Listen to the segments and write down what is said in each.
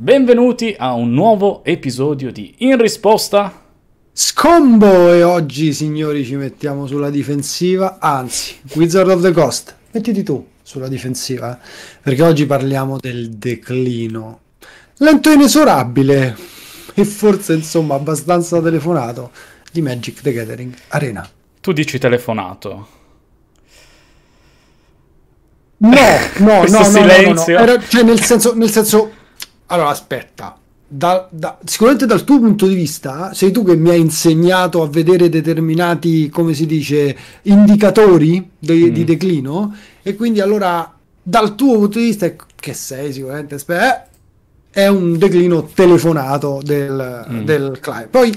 Benvenuti a un nuovo episodio di In risposta Scombo e oggi signori ci mettiamo sulla difensiva, anzi Wizard of the Coast, mettiti tu sulla difensiva, eh, perché oggi parliamo del declino lento e inesorabile e forse insomma abbastanza telefonato di Magic the Gathering Arena. Tu dici telefonato, No, no, no, no, no, no, no. Era, cioè nel senso, nel senso allora, aspetta. Da, da, sicuramente dal tuo punto di vista sei tu che mi hai insegnato a vedere determinati, come si dice, indicatori de, mm. di declino e quindi allora dal tuo punto di vista, ecco, che sei sicuramente esperto, eh, è un declino telefonato del, mm. del client. Poi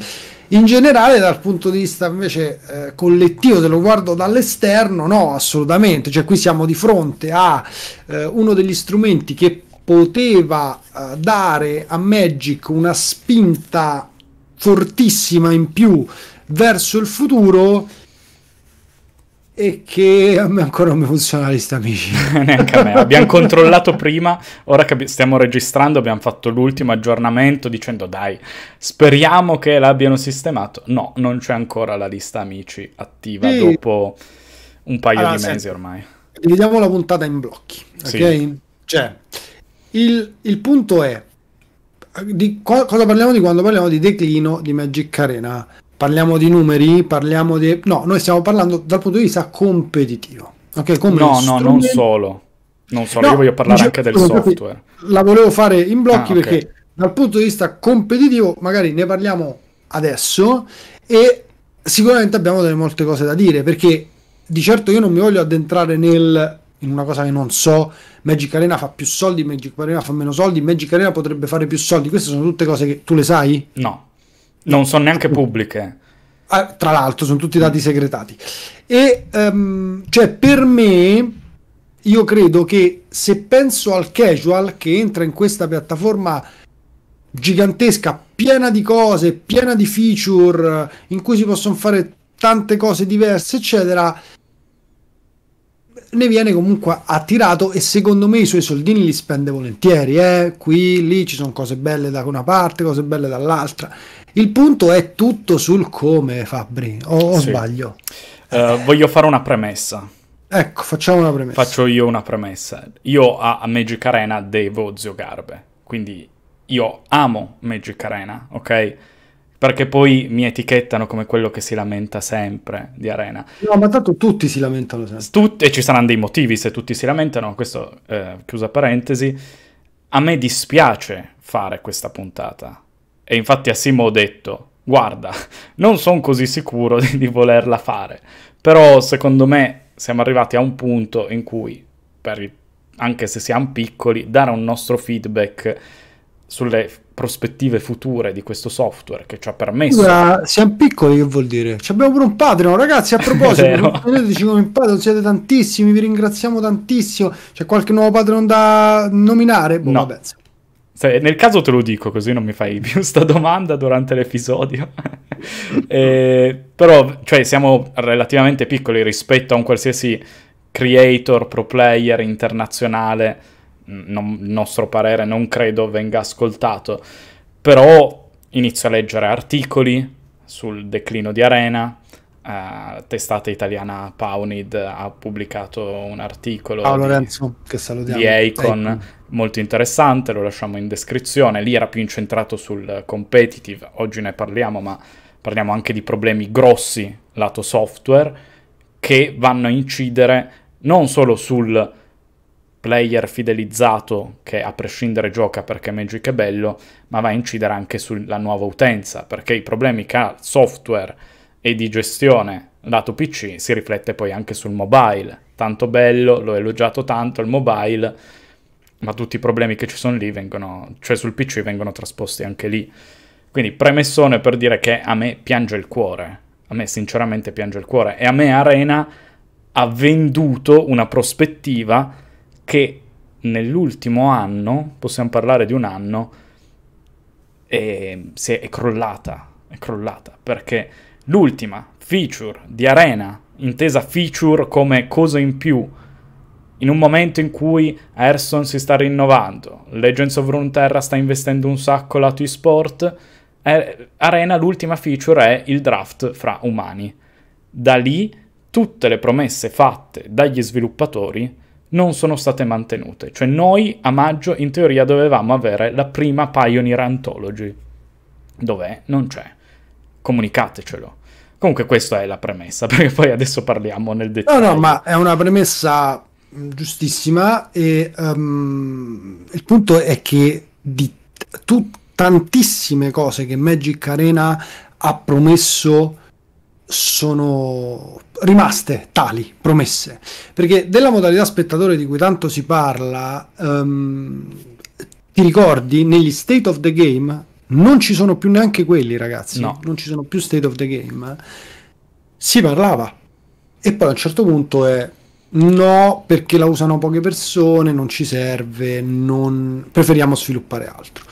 in generale, dal punto di vista invece eh, collettivo, se lo guardo dall'esterno, no, assolutamente. Cioè, qui siamo di fronte a eh, uno degli strumenti che poteva eh, dare a Magic una spinta fortissima in più verso il futuro e che a me ancora non mi funziona la lista amici. Neanche a me. Abbiamo controllato prima, ora che stiamo registrando abbiamo fatto l'ultimo aggiornamento dicendo dai, speriamo che l'abbiano sistemato. No, non c'è ancora la lista amici attiva e... dopo un paio allora, di mesi ormai. Dividiamo la puntata in blocchi, ok? Sì. Cioè, il, il punto è, di co- cosa parliamo di quando parliamo di declino di Magic Arena? Parliamo di numeri, parliamo di... No, noi stiamo parlando dal punto di vista competitivo. Okay, come no, strumento... no, non solo. Non solo, no, io voglio parlare anche del software. La volevo fare in blocchi ah, okay. perché dal punto di vista competitivo magari ne parliamo adesso e sicuramente abbiamo delle molte cose da dire perché di certo io non mi voglio addentrare nel in una cosa che non so. Magic Arena fa più soldi, Magic Arena fa meno soldi, Magic Arena potrebbe fare più soldi. Queste sono tutte cose che tu le sai? No, non sono neanche mm. pubbliche. Ah, tra l'altro, sono tutti dati segretati. E um, cioè, per me, io credo che se penso al casual che entra in questa piattaforma gigantesca, piena di cose, piena di feature, in cui si possono fare tante cose diverse, eccetera ne viene comunque attirato e secondo me i suoi soldini li spende volentieri. Eh? Qui, lì ci sono cose belle da una parte, cose belle dall'altra. Il punto è tutto sul come, Fabri, o, o sì. sbaglio? Uh, eh. Voglio fare una premessa. Ecco, facciamo una premessa. Faccio io una premessa. Io a Magic Arena devo Zio Garbe, quindi io amo Magic Arena, ok? perché poi mi etichettano come quello che si lamenta sempre di Arena. No, ma tanto tutti si lamentano sempre. Tut- e ci saranno dei motivi se tutti si lamentano, questo eh, chiusa parentesi. A me dispiace fare questa puntata. E infatti a Simo ho detto, guarda, non sono così sicuro di, di volerla fare, però secondo me siamo arrivati a un punto in cui, il, anche se siamo piccoli, dare un nostro feedback sulle prospettive future di questo software che ci ha permesso. Ora, siamo piccoli, che vuol dire? Ci abbiamo pure un Patreon, ragazzi. A proposito, prendeteci come in Patreon, siete tantissimi, vi ringraziamo tantissimo. C'è qualche nuovo Patreon da nominare? Boh, no. Se, nel caso te lo dico, così non mi fai più sta domanda durante l'episodio. eh, però, cioè, siamo relativamente piccoli rispetto a un qualsiasi creator, pro player internazionale non, nostro parere non credo venga ascoltato, però inizio a leggere articoli sul declino di Arena, Uh, eh, testata italiana Paunid ha pubblicato un articolo Paolo di, Renzo, che di Icon Ehi. molto interessante, lo lasciamo in descrizione. Lì era più incentrato sul competitive, oggi ne parliamo, ma parliamo anche di problemi grossi lato software che vanno a incidere non solo sul player fidelizzato che a prescindere gioca perché Magic è bello, ma va a incidere anche sulla nuova utenza, perché i problemi che ha software e di gestione lato PC si riflette poi anche sul mobile. Tanto bello, l'ho elogiato tanto il mobile, ma tutti i problemi che ci sono lì vengono, cioè sul PC vengono trasposti anche lì. Quindi premessone per dire che a me piange il cuore, a me sinceramente piange il cuore e a me Arena ha venduto una prospettiva che nell'ultimo anno, possiamo parlare di un anno, è, si è, crollata, è crollata, perché l'ultima feature di Arena, intesa feature come cosa in più, in un momento in cui Airson si sta rinnovando, Legends of Runeterra sta investendo un sacco lato e-sport, Arena l'ultima feature è il draft fra umani. Da lì tutte le promesse fatte dagli sviluppatori non sono state mantenute. Cioè noi a maggio in teoria dovevamo avere la prima Pioneer Anthology. Dov'è? Non c'è. Comunicatecelo. Comunque questa è la premessa, perché poi adesso parliamo nel dettaglio. No, no, ma è una premessa mm, giustissima e um, il punto è che di t- tantissime cose che Magic Arena ha promesso sono rimaste tali promesse perché della modalità spettatore di cui tanto si parla um, ti ricordi negli state of the game non ci sono più neanche quelli ragazzi no. non ci sono più state of the game si parlava e poi a un certo punto è no perché la usano poche persone non ci serve non... preferiamo sviluppare altro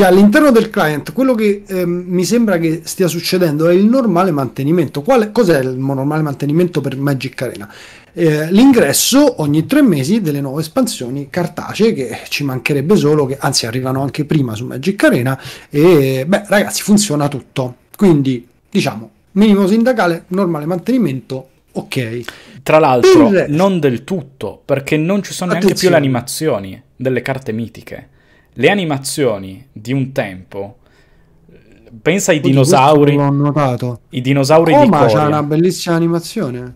cioè all'interno del client quello che eh, mi sembra che stia succedendo è il normale mantenimento. Quale, cos'è il normale mantenimento per Magic Arena? Eh, l'ingresso ogni tre mesi delle nuove espansioni cartacee che ci mancherebbe solo, che anzi arrivano anche prima su Magic Arena e beh ragazzi funziona tutto. Quindi diciamo minimo sindacale, normale mantenimento, ok. Tra l'altro, non del tutto, perché non ci sono Attenzione. neanche più le animazioni delle carte mitiche le animazioni di un tempo pensa ai Oddio, dinosauri l'ho notato i dinosauri Coma di Coma c'ha una bellissima animazione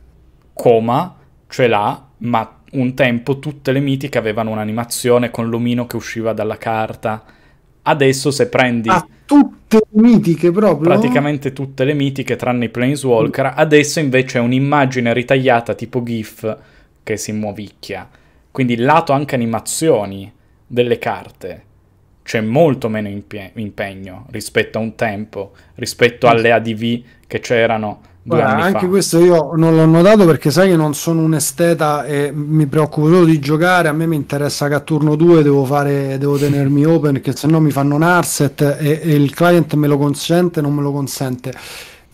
Coma ce l'ha ma un tempo tutte le mitiche avevano un'animazione con l'omino che usciva dalla carta adesso se prendi ah, tutte le mitiche proprio praticamente tutte le mitiche tranne i Planeswalker adesso invece è un'immagine ritagliata tipo GIF che si muovicchia quindi lato anche animazioni delle carte c'è molto meno impie- impegno rispetto a un tempo, rispetto alle ADV che c'erano due Guarda, anni anche fa. questo io non l'ho notato perché sai che non sono un esteta e mi preoccupo solo di giocare, a me mi interessa che a turno 2 devo, fare, devo tenermi open perché no mi fanno un arset e, e il client me lo consente, non me lo consente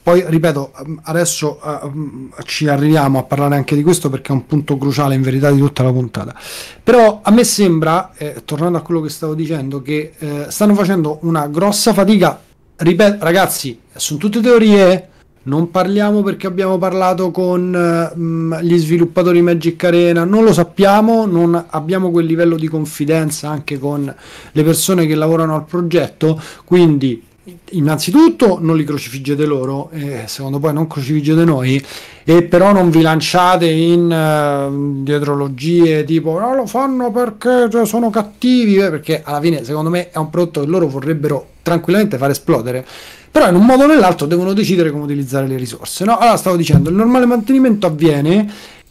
poi, ripeto, ehm, adesso uh, ci arriviamo a parlare anche di questo perché è un punto cruciale in verità di tutta la puntata. Però a me sembra, eh, tornando a quello che stavo dicendo, che eh, stanno facendo una grossa fatica. Ripeto, ragazzi, sono tutte teorie, non parliamo perché abbiamo parlato con um, gli sviluppatori Magic Arena, non lo sappiamo, non abbiamo quel livello di confidenza anche con le persone che lavorano al progetto, quindi innanzitutto non li crocifiggete loro, eh, secondo poi non crocifiggete noi, e però non vi lanciate in eh, dietrologie tipo no, lo fanno perché cioè, sono cattivi, eh, perché alla fine secondo me è un prodotto che loro vorrebbero tranquillamente far esplodere. Però in un modo o nell'altro devono decidere come utilizzare le risorse. No? Allora stavo dicendo, il normale mantenimento avviene,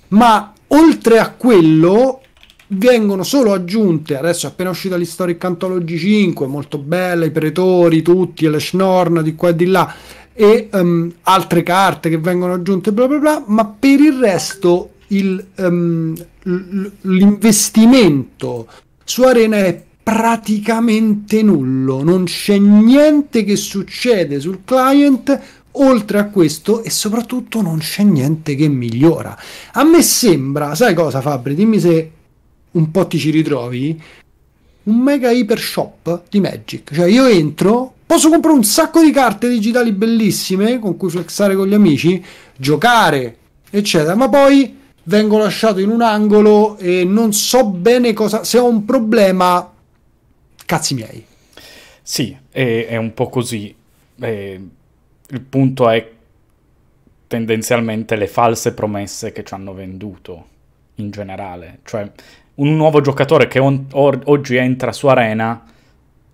ma oltre a quello vengono solo aggiunte, adesso è appena uscita l'Historic Anthology 5, molto bella, i pretori tutti, le schnorn di qua e di là, e um, altre carte che vengono aggiunte, bla bla bla, ma per il resto il, um, l'investimento su Arena è praticamente nullo, non c'è niente che succede sul client oltre a questo e soprattutto non c'è niente che migliora. A me sembra, sai cosa Fabri, dimmi se un po' ti ci ritrovi, un mega hyper shop di Magic. Cioè io entro, posso comprare un sacco di carte digitali bellissime con cui flexare con gli amici, giocare, eccetera, ma poi vengo lasciato in un angolo e non so bene cosa, se ho un problema, cazzi miei. Sì, è, è un po' così. Eh, il punto è tendenzialmente le false promesse che ci hanno venduto in generale, cioè un nuovo giocatore che on- or- oggi entra su Arena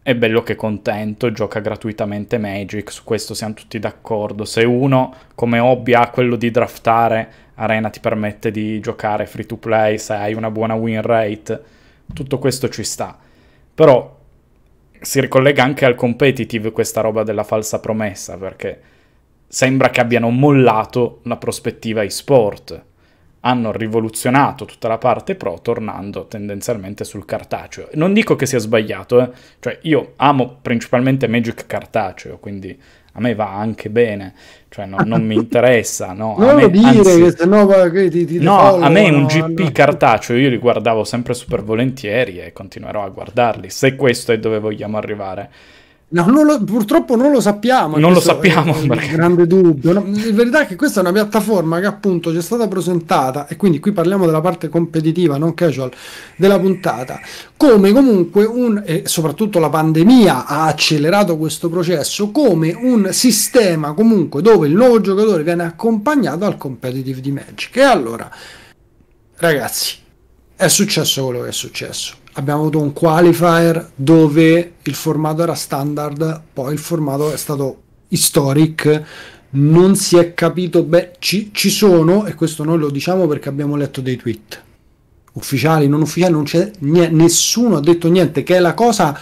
è bello che è contento, gioca gratuitamente Magic, su questo siamo tutti d'accordo. Se uno come hobby ha quello di draftare, Arena ti permette di giocare free to play, se hai una buona win rate, tutto questo ci sta. Però si ricollega anche al competitive questa roba della falsa promessa, perché sembra che abbiano mollato la prospettiva eSport. sport hanno rivoluzionato tutta la parte pro tornando tendenzialmente sul cartaceo. Non dico che sia sbagliato, eh? cioè io amo principalmente Magic cartaceo, quindi a me va anche bene, cioè no, non mi interessa. No, non a me, dire, anzi, che sennò che ti, ti No, follow, a me un GP no. cartaceo, io li guardavo sempre super volentieri e continuerò a guardarli, se questo è dove vogliamo arrivare. No, non lo, purtroppo non lo sappiamo. Non lo sappiamo. È, è perché... grande dubbio. No, la verità è che questa è una piattaforma che appunto ci è stata presentata, e quindi qui parliamo della parte competitiva, non casual, della puntata, come comunque un, e soprattutto la pandemia ha accelerato questo processo, come un sistema comunque dove il nuovo giocatore viene accompagnato al competitive di Magic. E allora, ragazzi, è successo quello che è successo abbiamo avuto un qualifier dove il formato era standard, poi il formato è stato historic, non si è capito bene, ci, ci, sono, e questo noi lo diciamo perché abbiamo letto dei tweet ufficiali, non ufficiali, non c'è n- nessuno ha detto niente, che è la cosa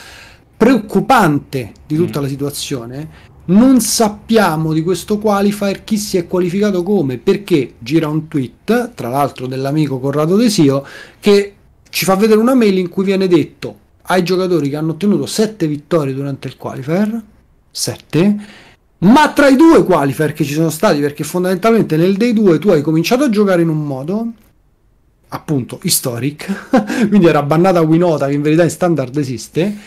preoccupante di tutta mm. la situazione. Non sappiamo di questo qualifier chi si è qualificato come, perché gira un tweet, tra l'altro dell'amico Corrado Desio, che ci fa vedere una mail in cui viene detto ai giocatori che hanno ottenuto 7 vittorie durante il qualifier 7 ma tra i due qualifier che ci sono stati perché fondamentalmente nel day 2 tu hai cominciato a giocare in un modo appunto historic quindi era bannata Winota che in verità in standard esiste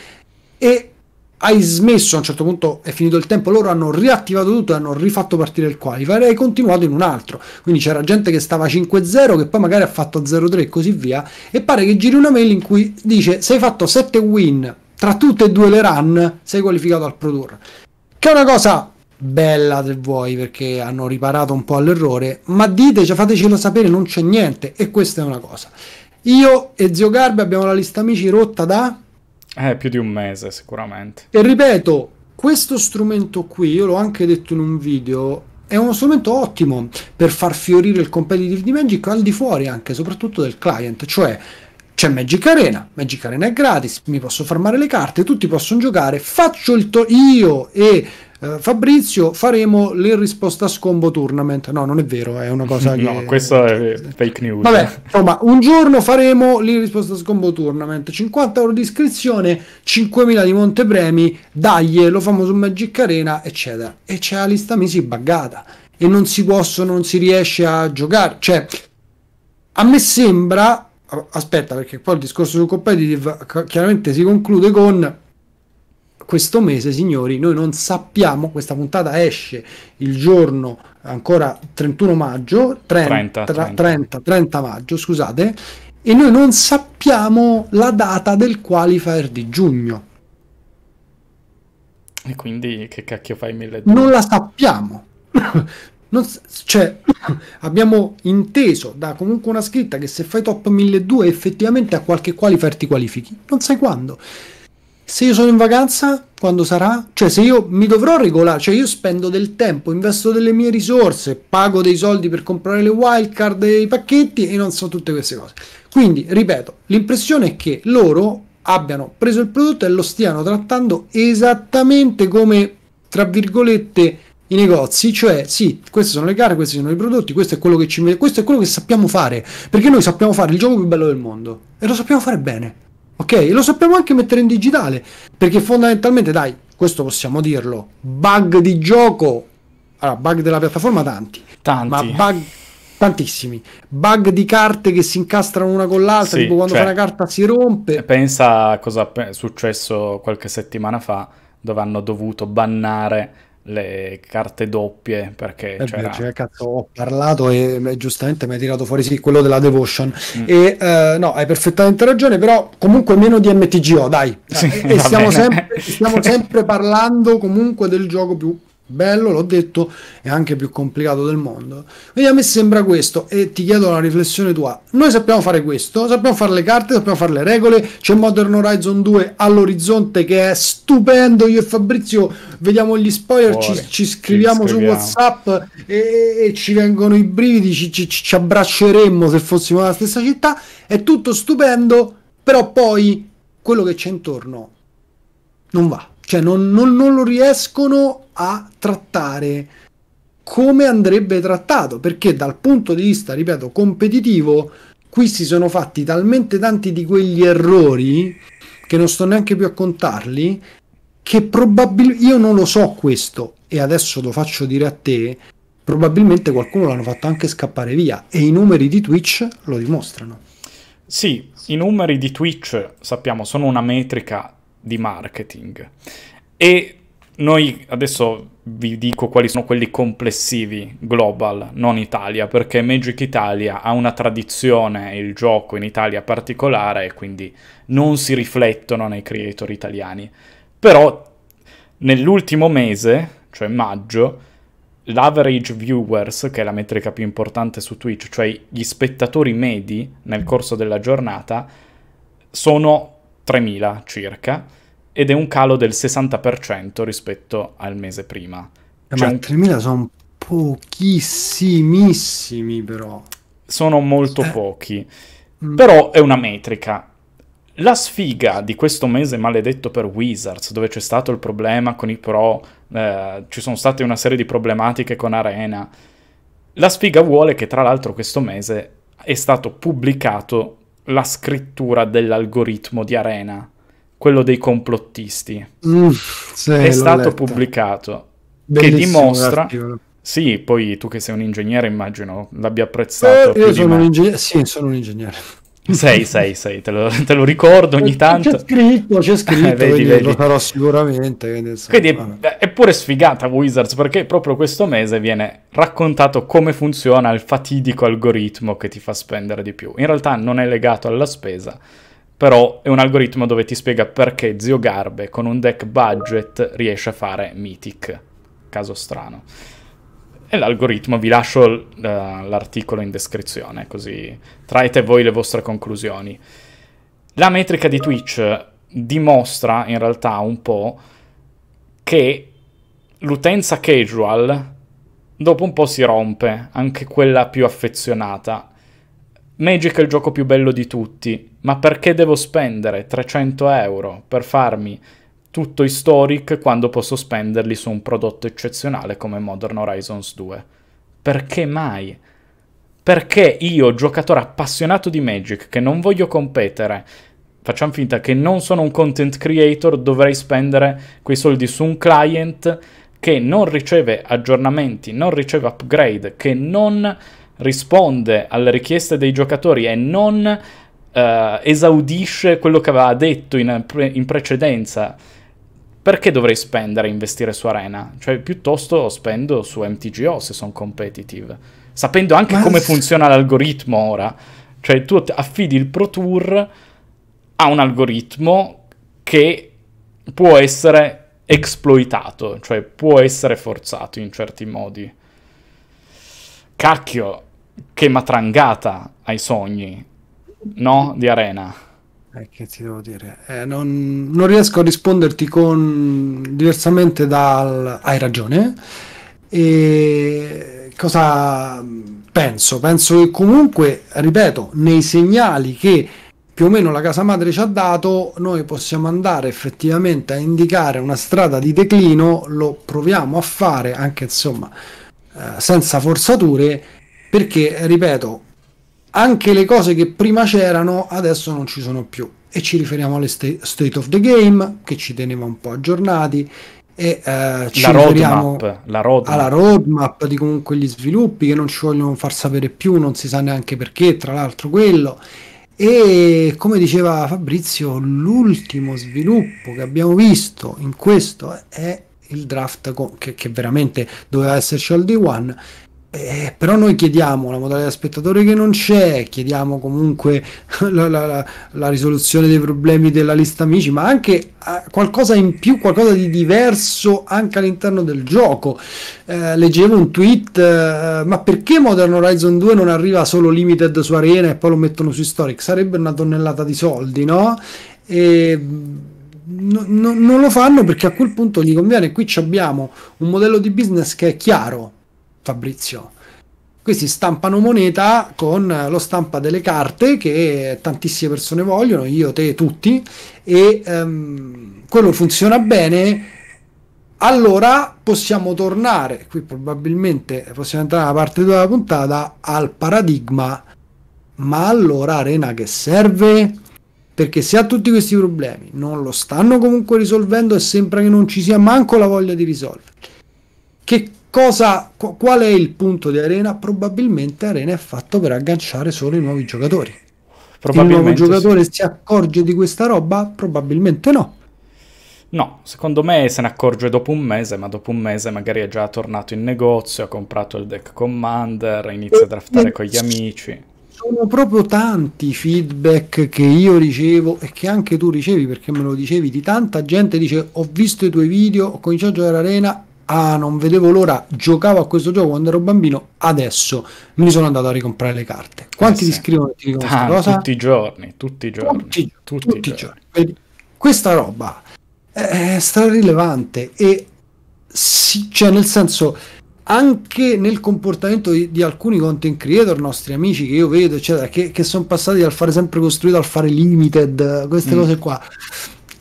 e hai smesso a un certo punto è finito il tempo loro hanno riattivato tutto e hanno rifatto partire il qualifier e hai continuato in un altro quindi c'era gente che stava 5-0 che poi magari ha fatto 0-3 e così via e pare che giri una mail in cui dice sei fatto 7 win tra tutte e due le run sei qualificato al Pro Tour che è una cosa bella se vuoi perché hanno riparato un po' all'errore ma dite, cioè, fatecelo sapere non c'è niente e questa è una cosa io e Zio Garbi abbiamo la lista amici rotta da eh, più di un mese sicuramente. E ripeto, questo strumento qui, io l'ho anche detto in un video, è uno strumento ottimo per far fiorire il competitive di Magic al di fuori anche, soprattutto del client, cioè c'è Magic Arena, Magic Arena è gratis, mi posso farmare le carte, tutti possono giocare, faccio il to- io e eh, Fabrizio faremo le risposte a scombo tournament. No, non è vero, è una cosa che... no, questa è fake news. Vabbè, insomma, un giorno faremo le risposte a scombo tournament, 50 euro di iscrizione, 5.000 di montepremi, dagli, lo famo su Magic Arena, eccetera. E c'è la lista misi buggata e non si possono, non si riesce a giocare, cioè... A me sembra aspetta perché poi il discorso su competitive chiaramente si conclude con questo mese signori noi non sappiamo questa puntata esce il giorno ancora 31 maggio 30, 30, 30. 30, 30 maggio scusate e noi non sappiamo la data del qualifier di giugno e quindi che cacchio fai 1200 non la sappiamo Non, cioè, abbiamo inteso da comunque una scritta che se fai top 1200 effettivamente a qualche qualifier ti qualifichi. Non sai quando. Se io sono in vacanza, quando sarà? Cioè, se io mi dovrò regolare, cioè io spendo del tempo, investo delle mie risorse, pago dei soldi per comprare le wildcard e i pacchetti e non so tutte queste cose. Quindi, ripeto, l'impressione è che loro abbiano preso il prodotto e lo stiano trattando esattamente come, tra virgolette, i negozi, cioè sì, queste sono le gare, questi sono i prodotti, questo è quello che ci questo è quello che sappiamo fare, perché noi sappiamo fare il gioco più bello del mondo e lo sappiamo fare bene. Ok? E lo sappiamo anche mettere in digitale, perché fondamentalmente, dai, questo possiamo dirlo, bug di gioco, allora bug della piattaforma tanti, tanti. ma bug tantissimi bug di carte che si incastrano una con l'altra, sì, tipo quando cioè, una carta si rompe. Pensa a cosa è successo qualche settimana fa, dove hanno dovuto bannare le carte doppie perché eh c'era... Cioè, cazzo, ho parlato e, giustamente mi hai tirato fuori sì, quello della Devotion mm. e eh, no hai perfettamente ragione però comunque meno di MTGO dai sì, e stiamo, sempre, stiamo sempre parlando comunque del gioco più bello, l'ho detto, è anche più complicato del mondo. Quindi a me sembra questo e ti chiedo una riflessione tua. Noi sappiamo fare questo, sappiamo fare le carte, sappiamo fare le regole, c'è Modern Horizon 2 all'orizzonte che è stupendo, io e Fabrizio vediamo gli spoiler, ci, ci, scriviamo ci, scriviamo su Whatsapp e, e, ci vengono i brividi, ci, ci, ci abbracceremmo se fossimo nella stessa città, è tutto stupendo, però poi quello che c'è intorno non va. Cioè, non, non, non lo riescono a trattare come andrebbe trattato, perché dal punto di vista, ripeto, competitivo, qui si sono fatti talmente tanti di quegli errori che non sto neanche più a contarli, che probabilmente io non lo so questo e adesso lo faccio dire a te, probabilmente qualcuno l'hanno fatto anche scappare via e i numeri di Twitch lo dimostrano. Sì, i numeri di Twitch sappiamo sono una metrica di marketing e noi adesso vi dico quali sono quelli complessivi global, non Italia, perché Magic Italia ha una tradizione, il gioco in Italia particolare, e quindi non si riflettono nei creator italiani. Però nell'ultimo mese, cioè maggio, l'average viewers, che è la metrica più importante su Twitch, cioè gli spettatori medi nel corso della giornata, sono 3.000 circa ed è un calo del 60% rispetto al mese prima. Eh, cioè, ma 3.000 sono pochissimissimi però. Sono molto eh. pochi, mm. però è una metrica. La sfiga di questo mese maledetto per Wizards, dove c'è stato il problema con i pro, eh, ci sono state una serie di problematiche con Arena, la sfiga vuole che tra l'altro questo mese è stato pubblicato la scrittura dell'algoritmo di Arena quello dei complottisti, mm, sì, è stato letta. pubblicato, Bellissimo che dimostra... L'articolo. Sì, poi tu che sei un ingegnere immagino l'abbia apprezzato. Eh, io sono un, ingegner- sì, sono un ingegnere. Sei, sei, sei, te lo, te lo ricordo ogni tanto. C'è scritto, c'è eh, scritto, eh, vedi, vedi. lo farò sicuramente. Quindi, quindi è, pure sfigata Wizards perché proprio questo mese viene raccontato come funziona il fatidico algoritmo che ti fa spendere di più. In realtà non è legato alla spesa, però è un algoritmo dove ti spiega perché Zio Garbe con un deck budget riesce a fare Mythic. Caso strano. E l'algoritmo, vi lascio eh, l'articolo in descrizione, così traete voi le vostre conclusioni. La metrica di Twitch dimostra in realtà un po' che l'utenza casual dopo un po' si rompe, anche quella più affezionata Magic è il gioco più bello di tutti, ma perché devo spendere 300 euro per farmi tutto historic quando posso spenderli su un prodotto eccezionale come Modern Horizons 2? Perché mai? Perché io, giocatore appassionato di Magic, che non voglio competere, facciamo finta che non sono un content creator, dovrei spendere quei soldi su un client che non riceve aggiornamenti, non riceve upgrade, che non risponde alle richieste dei giocatori e non eh, esaudisce quello che aveva detto in, in precedenza, perché dovrei spendere e investire su Arena? Cioè, piuttosto spendo su MTGO se sono competitive. Sapendo anche Ma come funziona l'algoritmo ora. Cioè, tu affidi il Pro Tour a un algoritmo che può essere exploitato, cioè può essere forzato in certi modi. Cacchio, che matrangata ai sogni, no? Di Arena. Eh, che ti devo dire? Eh, non, non, riesco a risponderti con... diversamente dal... Hai ragione. E cosa penso? Penso che comunque, ripeto, nei segnali che più o meno la casa madre ci ha dato, noi possiamo andare effettivamente a indicare una strada di declino, lo proviamo a fare anche insomma eh, senza forzature perché, ripeto, anche le cose che prima c'erano adesso non ci sono più. E ci riferiamo alle state of the game, che ci teneva un po' aggiornati, e eh, ci la roadmap, la roadmap. alla roadmap di comunque gli sviluppi che non ci vogliono far sapere più, non si sa neanche perché, tra l'altro quello. E come diceva Fabrizio, l'ultimo sviluppo che abbiamo visto in questo è il draft con, che, che, veramente doveva esserci al day one eh, però noi chiediamo la modalità spettatore che non c'è, chiediamo comunque la, la, la, risoluzione dei problemi della lista amici, ma anche eh, qualcosa in più, qualcosa di diverso anche all'interno del gioco. Eh, leggevo un tweet, eh, ma perché Modern Horizon 2 non arriva solo limited su Arena e poi lo mettono su Historic? Sarebbe una tonnellata di soldi, no? E... Mm, no, no, non lo fanno perché a quel punto gli conviene. Qui abbiamo un modello di business che è chiaro, Fabrizio. Questi stampano moneta con eh, lo stampa delle carte che tantissime persone vogliono, io, te, tutti, e um, quello funziona bene. Allora possiamo tornare, qui probabilmente possiamo entrare nella parte 2 della puntata, al paradigma. Ma allora Arena che serve? perché se ha tutti questi problemi non lo stanno comunque risolvendo e sembra che non ci sia manco la voglia di risolverli. Che cosa, qual è il punto di Arena? Probabilmente Arena è fatto per agganciare solo i nuovi giocatori. Il nuovo giocatore sì. si accorge di questa roba? Probabilmente no. No, secondo me se ne accorge dopo un mese, ma dopo un mese magari è già tornato in negozio, ha comprato il deck Commander, inizia a draftare con gli eh, amici. Sono proprio tanti i feedback che io ricevo e che anche tu ricevi perché me lo dicevi di tanta gente dice ho visto i tuoi video, ho cominciato a giocare arena ah non vedevo l'ora, giocavo a questo gioco quando ero bambino, adesso mi sono andato a ricomprare le carte. Quanti eh sì. ti scrivono ti dicono ah, cosa? Tutti i giorni, tutti i giorni. Tutti, tutti, tutti i giorni. giorni. Questa roba è strarilevante e si, cioè nel senso anche nel comportamento di, di, alcuni content creator, nostri amici che io vedo, eccetera, che, che sono passati dal fare sempre costruito al fare limited, queste mm. cose qua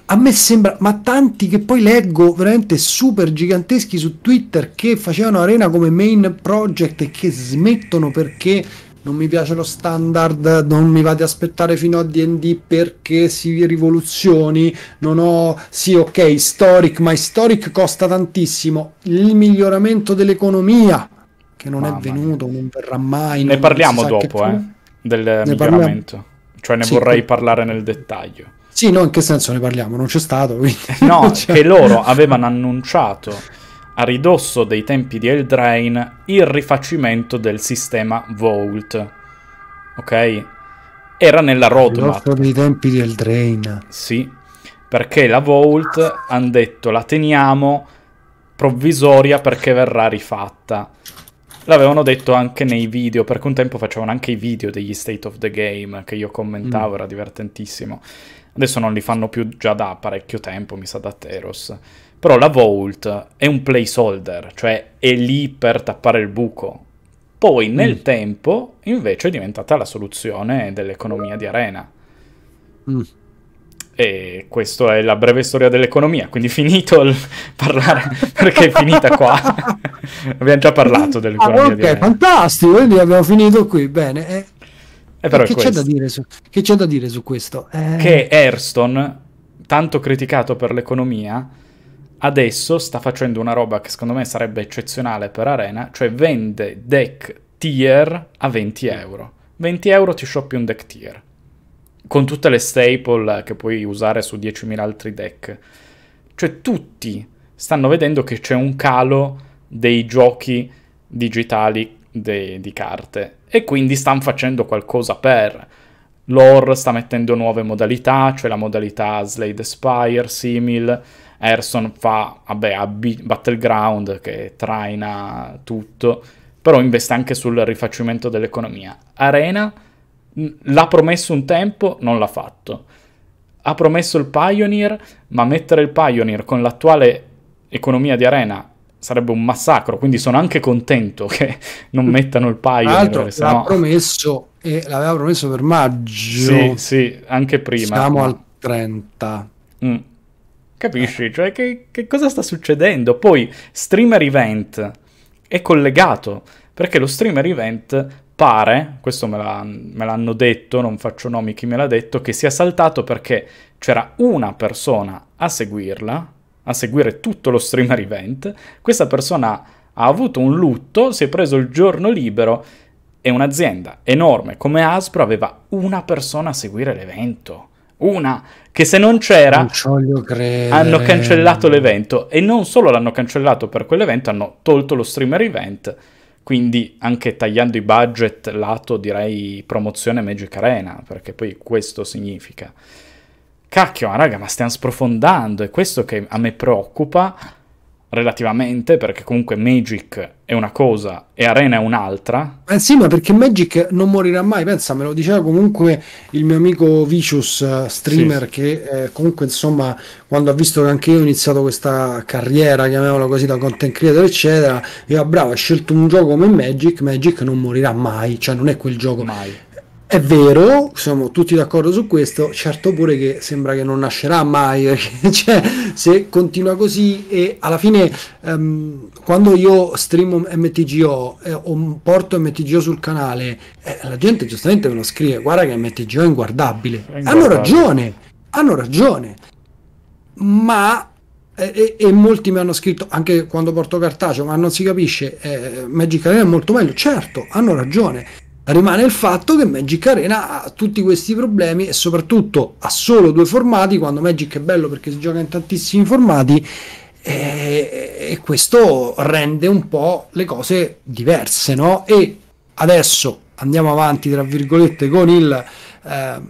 a me sembra, ma tanti che poi leggo veramente super giganteschi su Twitter che facevano Arena come main project e che smettono perché non mi piace lo standard, non mi vado ad aspettare fino a DD perché si rivoluzioni, non ho, sì ok, Historic, ma Historic costa tantissimo, il miglioramento dell'economia, che non Mamma è venuto, non verrà mai. Ne parliamo dopo, eh, del ne miglioramento, parliamo. cioè ne sì, vorrei parlare nel dettaglio. Sì, no, in che senso ne parliamo? Non c'è stato. Quindi... Eh, no, che loro avevano annunciato a ridosso dei tempi di Eldrain il rifacimento del sistema Vault. Ok? Era nella roadmap. A dei tempi di Eldrain. Sì, perché la Vault hanno detto la teniamo provvisoria perché verrà rifatta. L'avevano detto anche nei video, perché un tempo facevano anche i video degli State of the Game che io commentavo, mm. era divertentissimo. Adesso non li fanno più già da parecchio tempo, mi sa da Teros. Però la Vault è un placeholder, cioè è lì per tappare il buco. Poi nel mm. tempo invece è diventata la soluzione dell'economia di arena. Mm. E questa è la breve storia dell'economia, quindi finito il parlare perché è finita qua. abbiamo già parlato dell'economia ah, okay, di arena. Ok, fantastico, quindi abbiamo finito qui, bene. Eh. È eh, però che, c'è da dire su, che c'è da dire su questo? Eh... Che Airstone, tanto criticato per l'economia, adesso sta facendo una roba che secondo me sarebbe eccezionale per Arena, cioè vende deck tier a 20 euro. 20 euro ti shoppi un deck tier, con tutte le staple che puoi usare su 10.000 altri deck. Cioè tutti stanno vedendo che c'è un calo dei giochi digitali de- di carte e quindi stanno facendo qualcosa per. Lore sta mettendo nuove modalità, cioè la modalità Slade Spire, Simil, Erson fa, vabbè, a B- Battleground che traina tutto, però investe anche sul rifacimento dell'economia. Arena l'ha promesso un tempo, non l'ha fatto. Ha promesso il Pioneer, ma mettere il Pioneer con l'attuale economia di Arena sarebbe un massacro, quindi sono anche contento che non mettano il paio. Tra l'ha no... promesso, e l'aveva promesso per maggio. Sì, sì, anche prima. Siamo mm. al 30. Mm. Capisci? Cioè, che, che cosa sta succedendo? Poi, Streamer Event è collegato, perché lo Streamer Event pare, questo me, l'ha, me, l'hanno detto, non faccio nomi chi me l'ha detto, che sia saltato perché c'era una persona a seguirla a seguire tutto lo streamer event, questa persona ha avuto un lutto, si è preso il giorno libero e un'azienda enorme come Aspro aveva una persona a seguire l'evento. Una che se non c'era non hanno cancellato l'evento e non solo l'hanno cancellato per quell'evento, hanno tolto lo streamer event, quindi anche tagliando i budget lato direi promozione Magic Arena, perché poi questo significa cacchio, ah, raga, ma stiamo sprofondando, è questo che a me preoccupa relativamente, perché comunque Magic è una cosa e Arena è un'altra. Eh sì, ma perché Magic non morirà mai, pensa, me lo diceva comunque il mio amico Vicious, eh, streamer, sì. che eh, comunque insomma, quando ha visto che anche io ho iniziato questa carriera, chiamiamola così, da content creator, eccetera, diceva ah, bravo, ha scelto un gioco come Magic, Magic non morirà mai, cioè non è quel gioco mai è vero, siamo tutti d'accordo su questo, certo pure che sembra che non nascerà mai, cioè, se continua così e alla fine ehm, quando io streamo MTGO eh, o porto MTGO sul canale, eh, la gente giustamente me lo scrive, guarda che MTGO è inguardabile. È inguardabile. Hanno ragione, hanno ragione, ma... Eh, e, molti mi hanno scritto anche quando porto cartaceo ma non si capisce eh, Magic Arena è molto meglio certo hanno ragione rimane il fatto che Magic Arena ha tutti questi problemi e soprattutto ha solo due formati quando Magic è bello perché si gioca in tantissimi formati e, e questo rende un po' le cose diverse no? e adesso andiamo avanti tra virgolette con il eh,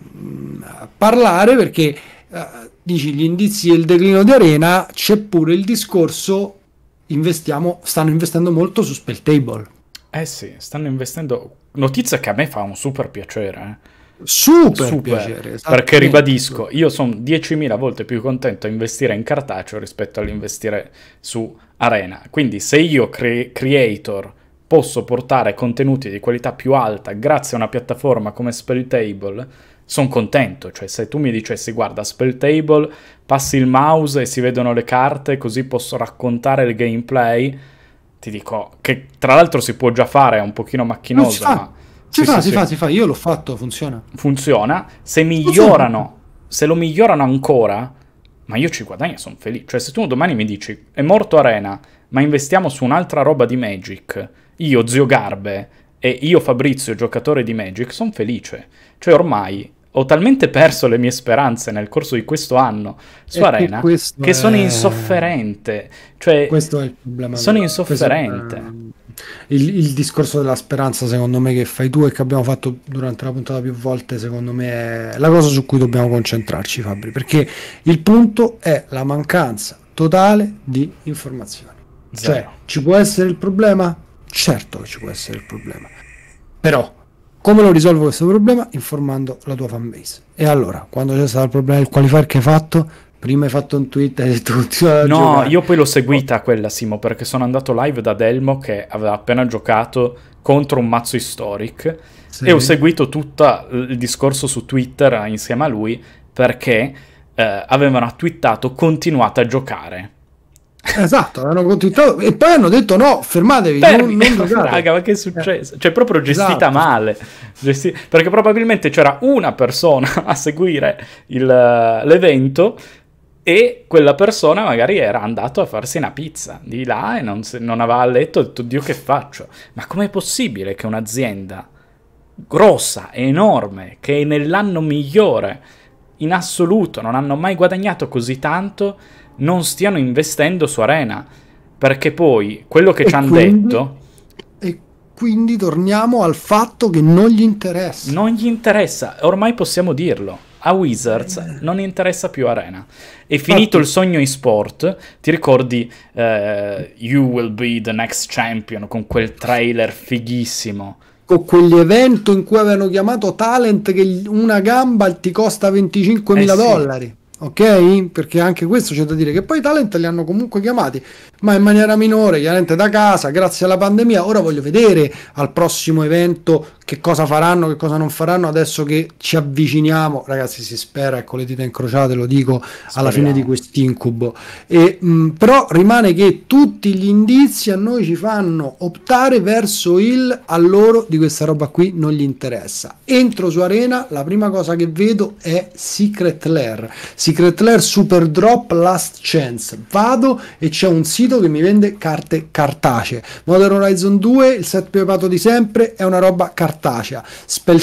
parlare perché eh, dici gli indizi del declino di Arena c'è pure il discorso investiamo stanno investendo molto su Spell Table eh sì, stanno investendo notizia che a me fa un super piacere. Eh. Super, super piacere, perché ribadisco, io sono 10.000 volte più contento a investire in cartaceo rispetto all'investire su Arena. Quindi se io cre- creator posso portare contenuti di qualità più alta grazie a una piattaforma come Spelltable, sono contento, cioè se tu mi dicessi guarda Spelltable, passi il mouse e si vedono le carte così posso raccontare il gameplay ti dico, che tra l'altro si può già fare, è un pochino ah, macchinoso. Si fa, ma... si, sì, fa, sì, si, fa, si fa, io l'ho fatto, funziona. Funziona, se migliorano, funziona. se lo migliorano ancora, ma io ci guadagno, sono felice. Cioè se tu domani mi dici, è morto Arena, ma investiamo su un'altra roba di Magic, io, Zio Garbe, e io Fabrizio, giocatore di Magic, sono felice. Cioè ormai ho talmente perso le mie speranze nel corso di questo anno su e Arena che, che è... sono insofferente. Cioè, questo è il problema. Sono insofferente. Il, il, discorso della speranza, secondo me, che fai tu e che abbiamo fatto durante la puntata più volte, secondo me è la cosa su cui dobbiamo concentrarci, Fabri, perché il punto è la mancanza totale di informazioni. Cioè, Zero. Cioè, ci può essere il problema? Certo che ci può essere il problema. Però come lo risolvo questo problema? Informando la tua fanbase. E allora, quando c'è stato il problema del qualifier che hai fatto, prima hai fatto un tweet e hai detto No, giocare. io poi l'ho seguita quella Simo perché sono andato live da Delmo che aveva appena giocato contro un mazzo historic sì. e ho seguito tutto il discorso su Twitter insieme a lui perché eh, avevano twittato continuate a giocare Esatto, hanno continuato e poi hanno detto no, fermatevi. Fermi, non, non raga, ma che è successo? Cioè, proprio gestita esatto. male. Gesti- perché probabilmente c'era una persona a seguire il, l'evento e quella persona magari era andata a farsi una pizza di là e non, se- non aveva a letto, ha detto Dio che faccio? Ma com'è possibile che un'azienda grossa, enorme, che nell'anno migliore in assoluto non hanno mai guadagnato così tanto non stiano investendo su Arena. Perché poi quello che e ci hanno detto. E quindi torniamo al fatto che non gli interessa. Non gli interessa, ormai possiamo dirlo. A Wizards non interessa più Arena. È finito il sogno in sport. Ti ricordi uh, You Will Be the Next Champion con quel trailer fighissimo? con quell'evento in cui avevano chiamato talent che una gamba ti costa 25 mila eh sì. dollari ok? Perché anche questo c'è da dire che poi i talent li hanno comunque chiamati, ma in maniera minore, chiaramente da casa, grazie alla pandemia. Ora voglio vedere al prossimo evento che cosa faranno, che cosa non faranno adesso che ci avviciniamo, ragazzi si spera, ecco le dita incrociate, lo dico, Speriamo. alla fine di quest'incubo. E, mh, mm, però rimane che tutti gli indizi a noi ci fanno optare verso il a loro di questa roba qui non gli interessa. Entro su Arena, la prima cosa che vedo è Secret Lair, Secret Lair Super Drop Last Chance. Vado e c'è un sito che mi vende carte cartacee. Modern Horizon 2, il set più epato di sempre, è una roba cartacea cartacea.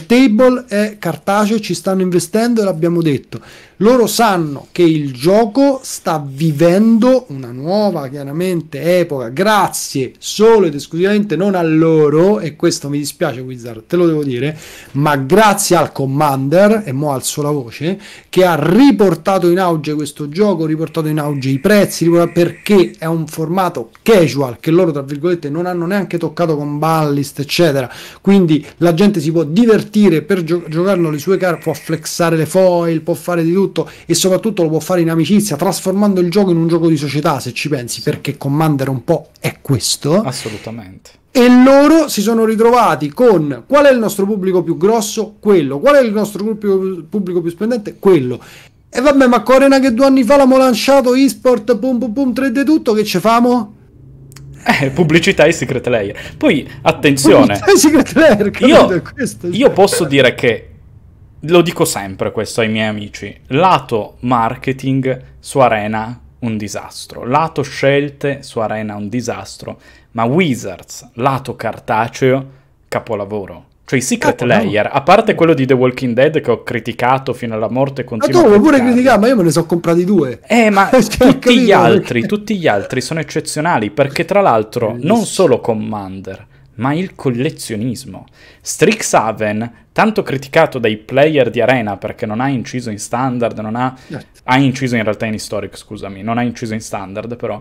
Table è cartaceo, ci stanno investendo e l'abbiamo detto. Loro sanno che il gioco sta vivendo una nuova, chiaramente, epoca, grazie solo ed esclusivamente non a loro, e questo mi dispiace Wizard, te lo devo dire, ma grazie al Commander, e mo al sola voce, che ha riportato in auge questo gioco, riportato in auge i prezzi, perché è un formato casual che loro, tra virgolette, non hanno neanche toccato con ballist, eccetera. Quindi la gente si può divertire per gio- giocarlo le sue carte, può flexare le foil, può fare di tutto tutto e soprattutto lo può fare in amicizia, trasformando il gioco in un gioco di società, se ci pensi, sì. perché Commander un po' è questo. Assolutamente. E loro si sono ritrovati con qual è il nostro pubblico più grosso? Quello. Qual è il nostro pubblico, pubblico più spendente? Quello. E vabbè, ma Corena che due anni fa l'abbiamo lanciato, eSport, boom, boom, boom, 3D tutto, che ci famo? Eh, pubblicità e secret layer. Poi, attenzione. Pubblicità e secret layer. Io, io posso dire che lo dico sempre questo ai miei amici, lato marketing su Arena un disastro, lato scelte su Arena un disastro, ma Wizards, lato cartaceo, capolavoro. Cioè i secret Capo, layer, no. a parte quello di The Walking Dead che ho criticato fino alla morte con Ma tu lo pure criticare, ma io me ne so comprati due. Eh, ma cioè, tutti gli altri, tutti gli altri sono eccezionali, perché tra l'altro non solo Commander, ma il collezionismo. Strixhaven, tanto criticato dai player di Arena perché non ha inciso in standard, non ha, certo. ha inciso in realtà in historic, scusami, non ha inciso in standard però,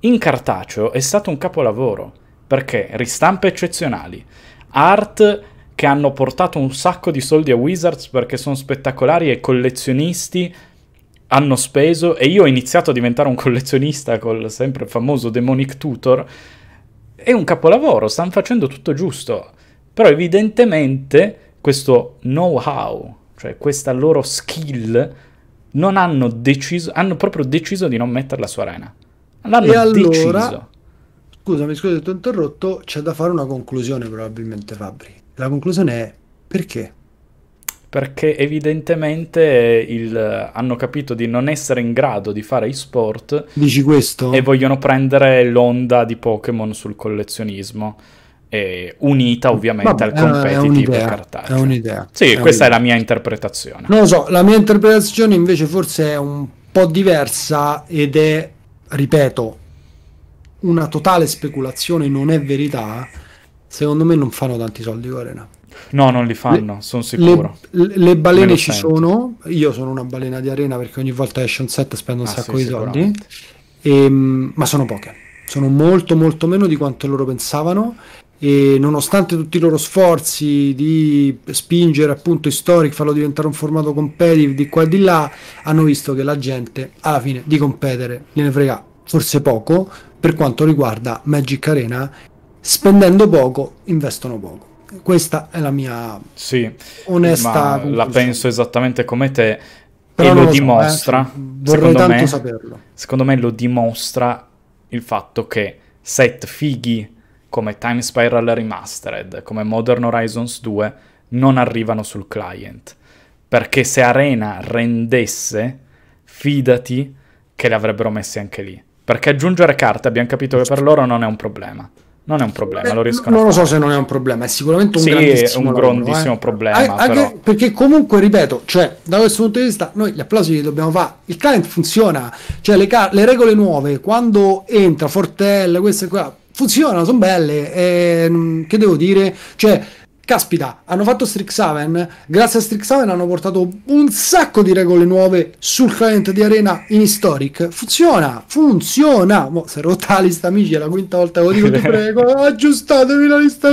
in cartaceo è stato un capolavoro perché ristampe eccezionali, art che hanno portato un sacco di soldi a Wizards perché sono spettacolari e collezionisti hanno speso e io ho iniziato a diventare un collezionista col sempre famoso Demonic Tutor è un capolavoro, stanno facendo tutto giusto, però evidentemente questo know-how, cioè questa loro skill, non hanno deciso, hanno proprio deciso di non metterla su arena. L'hanno e allora, deciso. Scusami, scusa, ti ho interrotto, c'è da fare una conclusione probabilmente Fabri. La conclusione è perché? perché evidentemente eh, il, hanno capito di non essere in grado di fare e-sport. Dici questo? E vogliono prendere l'onda di Pokémon sul collezionismo. unita ovviamente Vabbè, al competitive cartaceo. È un'idea. Sì, è questa un'idea. è la mia interpretazione. Non lo so, la mia interpretazione invece forse è un po' diversa ed è, ripeto, una totale speculazione, non è verità. Secondo me non fanno tanti soldi Corena. No, non li fanno, sono sicuro. Le, le balene ci sento. sono, io sono una balena di arena perché ogni volta esce un set spendo un ah, sacco sì, di soldi, e, ehm, ma sono poche, sono molto molto meno di quanto loro pensavano e nonostante tutti i loro sforzi di spingere appunto Historic, farlo diventare un formato competitive di qua e di là, hanno visto che la gente alla fine di competere gliene frega forse poco per quanto riguarda Magic Arena, spendendo poco investono poco questa è la mia sì, onesta. la penso esattamente come te. Però e lo, lo so, eh, dimostra. Eh. Vorrei tanto me, saperlo. Secondo me lo dimostra il fatto che set fighi come Time Spiral Remastered, come Modern Horizons 2, non arrivano sul client. Perché se Arena rendesse, fidati che le avrebbero messe anche lì. Perché aggiungere carte abbiamo capito che per loro non è un problema. Non è un problema, Beh, lo riescono. Non lo so se non è un problema, è sicuramente un sì, grandissimo, è un lavoro, grandissimo eh. problema. A- anche, perché comunque, ripeto, cioè, da questo punto di vista, noi gli applausi li dobbiamo fare. Il client funziona, cioè le, ca- le regole nuove, quando entra Fortelle, queste qua, funzionano, sono belle. Eh, che devo dire? Cioè, caspita, hanno fatto Strixhaven, grazie a Strixhaven hanno portato un sacco di regole nuove sul client di Arena in Historic. Funziona, funziona. Mo, se è rotta la lista amici, è la quinta volta che lo dico, ti prego, aggiustatemi la lista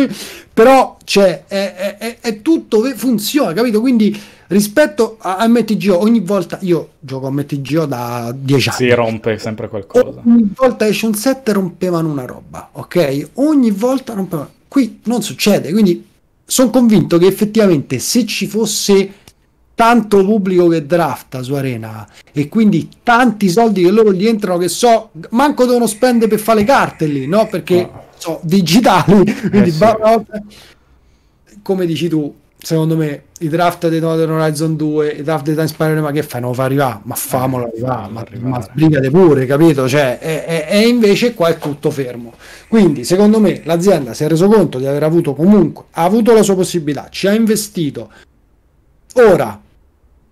Però, cioè, è, è, è, tutto, funziona, capito? Quindi, rispetto a MTGO, ogni volta, io gioco a MTGO da 10 anni. Si rompe sempre qualcosa. Ogni volta esce un set rompevano una roba, ok? Ogni volta rompevano... Qui non succede, quindi sono convinto che effettivamente se ci fosse tanto pubblico che drafta su Arena e quindi tanti soldi che loro gli entrano che so manco devono spendere per fare le carte lì no perché oh. so digitali eh quindi sì. come dici tu secondo me i draft dei Northern Horizon 2 i draft dei Time Spiral ma che fai non fa arrivare ma eh, famolo arrivare ma, ma sbrigate pure capito cioè e invece qua è tutto fermo quindi secondo me l'azienda si è reso conto di aver avuto comunque ha avuto la sua possibilità ci ha investito ora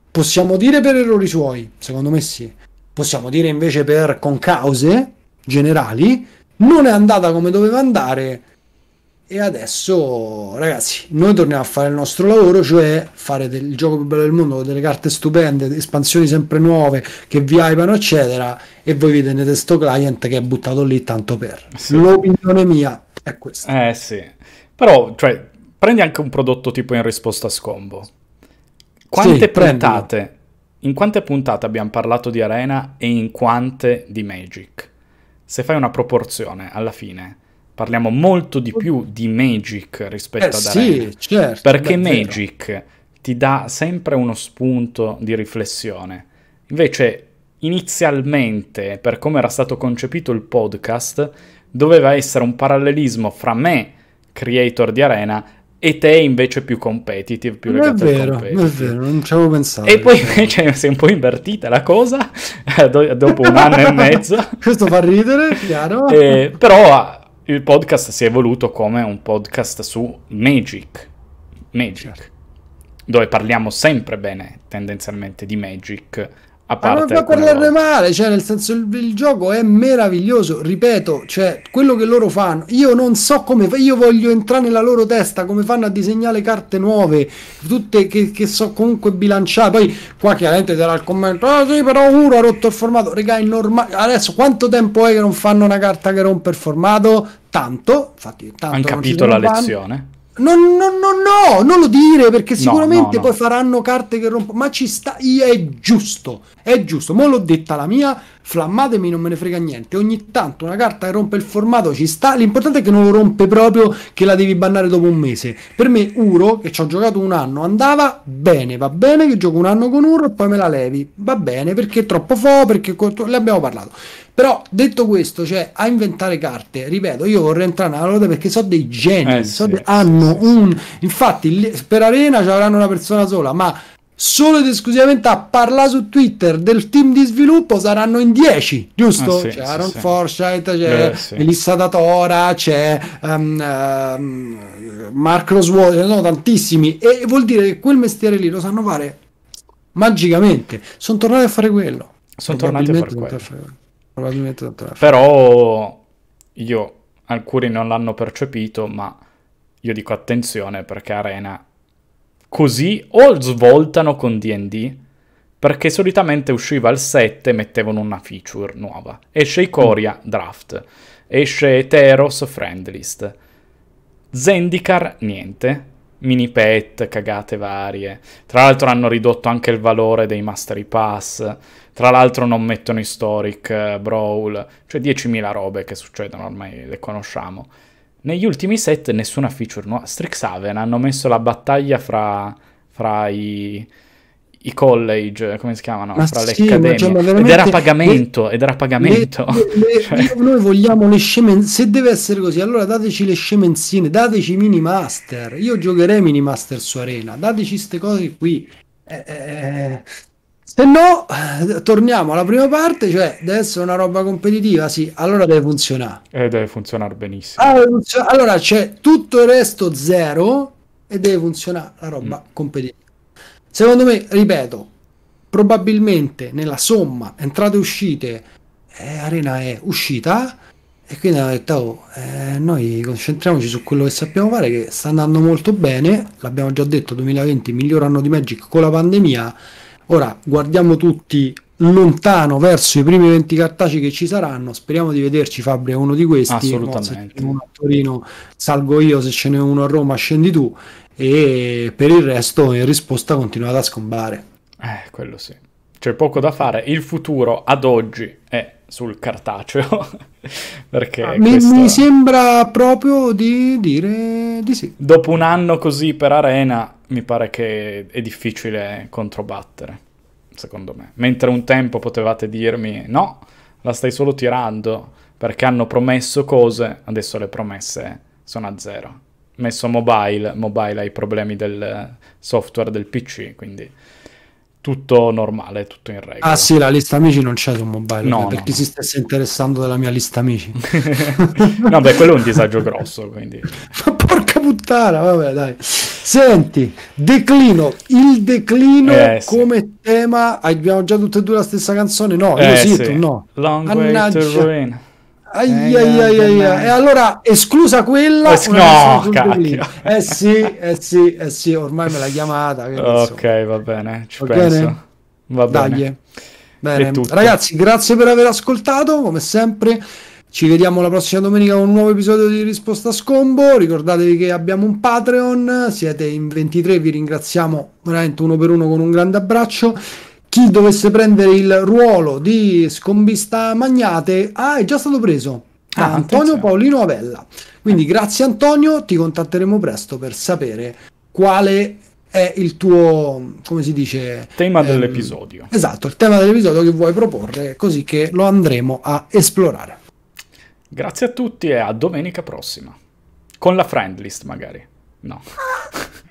possiamo dire per errori suoi secondo me sì possiamo dire invece per con cause generali non è andata come doveva andare e adesso, ragazzi, noi torniamo a fare il nostro lavoro, cioè fare del, gioco più bello del mondo, delle carte stupende, espansioni sempre nuove che vi hypano, eccetera. E voi vi tenete sto client che è buttato lì tanto per. Sì. L'opinione mia è questa. Eh sì. Però, cioè, prendi anche un prodotto tipo in risposta a scombo. Quante sì, puntate? Prendilo. In quante puntate abbiamo parlato di Arena e in quante di Magic? Se fai una proporzione alla fine parliamo molto di più di Magic rispetto eh, ad Arena. Sì, certo, perché beh, Magic ti dà sempre uno spunto di riflessione. Invece, inizialmente, per come era stato concepito il podcast, doveva essere un parallelismo fra me, creator di Arena, e te invece più competitive, più non legato è competitive. È vero, non ci avevo pensato. E poi invece si è un po' invertita la cosa dopo un anno e mezzo. Questo fa ridere, chiaro. Eh, però il podcast si è evoluto come un podcast su Magic. Magic. Certo. Dove parliamo sempre bene, tendenzialmente, di Magic a parte, ma non fa parlarne no. male, cioè nel senso il, il, gioco è meraviglioso, ripeto, cioè quello che loro fanno, io non so come, io voglio entrare nella loro testa, come fanno a disegnare carte nuove, tutte che, che so comunque bilanciate, poi qua chiaramente sarà il commento, ah sì però uno ha rotto il formato, regà è normale, adesso quanto tempo è che non fanno una carta che rompe il formato? Tanto, infatti tanto... Hanno capito la lezione. No, no, no, no, non lo dire perché sicuramente no, no, poi faranno carte che rompono. Ma ci sta, io è giusto, è giusto. Mo l'ho detta la mia, flammatemi, non me ne frega niente. Ogni tanto una carta che rompe il formato ci sta. L'importante è che non lo rompe proprio, che la devi bannare dopo un mese. Per me, Uro, che ci ho giocato un anno, andava bene, va bene che gioco un anno con Uro e poi me la levi. Va bene perché è troppo fo, perché ne abbiamo parlato. Però detto questo, cioè a inventare carte, ripeto, io vorrei entrare nella ruota perché so dei geni, eh, so sì, de- hanno sì, un infatti per Arena ci avranno una persona sola, ma solo ed esclusivamente a parlare su Twitter del team di sviluppo saranno in 10, giusto? Ah, sì, c'è Aaron sì, Forsyth, c'è eh, Melissa Datora, c'è um, uh, Mark Roswell, sono tantissimi e vuol dire che quel mestiere lì lo sanno fare magicamente. Sono tornati a fare quello. Sono tornati a fare quello. Probabilmente tanto era. Però io, alcuni non l'hanno percepito, ma io dico attenzione perché Arena così o svoltano con D&D perché solitamente usciva al 7 e mettevano una feature nuova. Esce Icoria, mm. draft. Esce Eteros friendlist. Zendikar, niente. Mini pet, cagate varie. Tra l'altro hanno ridotto anche il valore dei Mastery Pass. Tra l'altro non mettono historic, eh, brawl, cioè 10.000 robe che succedono, ormai le conosciamo. Negli ultimi set nessuna feature nuova. Strixhaven hanno messo la battaglia fra, fra i, i, college, eh, come si chiamano? Ma fra sì, le accademie. Cioè, ed era pagamento, le, ed era pagamento. Le, le, cioè... Noi vogliamo le scemenzine, se deve essere così, allora dateci le scemenzine, dateci i mini master. Io giocherei mini master su arena, dateci queste cose qui. Eh, eh, eh se no, torniamo alla prima parte, cioè deve essere una roba competitiva, sì, allora deve funzionare. E eh, deve funzionare benissimo. Allora, funzion- allora c'è tutto il resto zero e deve funzionare la roba mm. competitiva. Secondo me, ripeto, probabilmente nella somma entrate e uscite, eh, Arena è uscita e quindi hanno detto oh, eh, noi concentriamoci su quello che sappiamo fare che sta andando molto bene, l'abbiamo già detto, 2020 miglior anno di Magic con la pandemia Ora guardiamo tutti lontano verso i primi 20 cartacei che ci saranno. Speriamo di vederci. Fabri uno di questi. Assolutamente. No, a Torino, salgo io, se ce n'è uno a Roma, scendi tu. E per il resto, in risposta, continuate a scombare. Eh, quello sì. C'è poco da fare. Il futuro ad oggi è sul cartaceo. perché ah, questo... mi, sembra proprio di dire di sì. Dopo un anno così per Arena, mi pare che è difficile controbattere, secondo me. Mentre un tempo potevate dirmi no, la stai solo tirando perché hanno promesso cose, adesso le promesse sono a zero. Messo mobile, mobile ha i problemi del software del PC, quindi tutto normale, tutto in regola. Ah sì, la lista amici non c'è su mobile, no, per no, chi no. si stesse interessando della mia lista amici. no, beh, quello è un disagio grosso, quindi... Ma porca puttana, vabbè, dai. Senti, declino, il declino eh, come sì. tema, abbiamo già tutte e due la stessa canzone? No, eh, io sì, sì. no. Long Annaggia. way to ruin. Eh, ai, ai, ai, ai, E allora, esclusa quella, es- no, Eh sì, eh sì, eh sì, ormai me l'ha chiamata. ok, va bene, ci okay. penso. Va bene. bene. Ragazzi, grazie per aver ascoltato, come sempre. Ci vediamo la prossima domenica con un nuovo episodio di Risposta Scombo. Ricordatevi che abbiamo un Patreon, siete in 23, vi ringraziamo veramente uno per uno con un grande abbraccio chi dovesse prendere il ruolo di scombista magnate ah, è già stato preso ah, da ah, Antonio Paolino Avella quindi grazie Antonio ti contatteremo presto per sapere quale è il tuo come si dice tema ehm, dell'episodio esatto il tema dell'episodio che vuoi proporre così che lo andremo a esplorare grazie a tutti e a domenica prossima con la friend list magari no ah!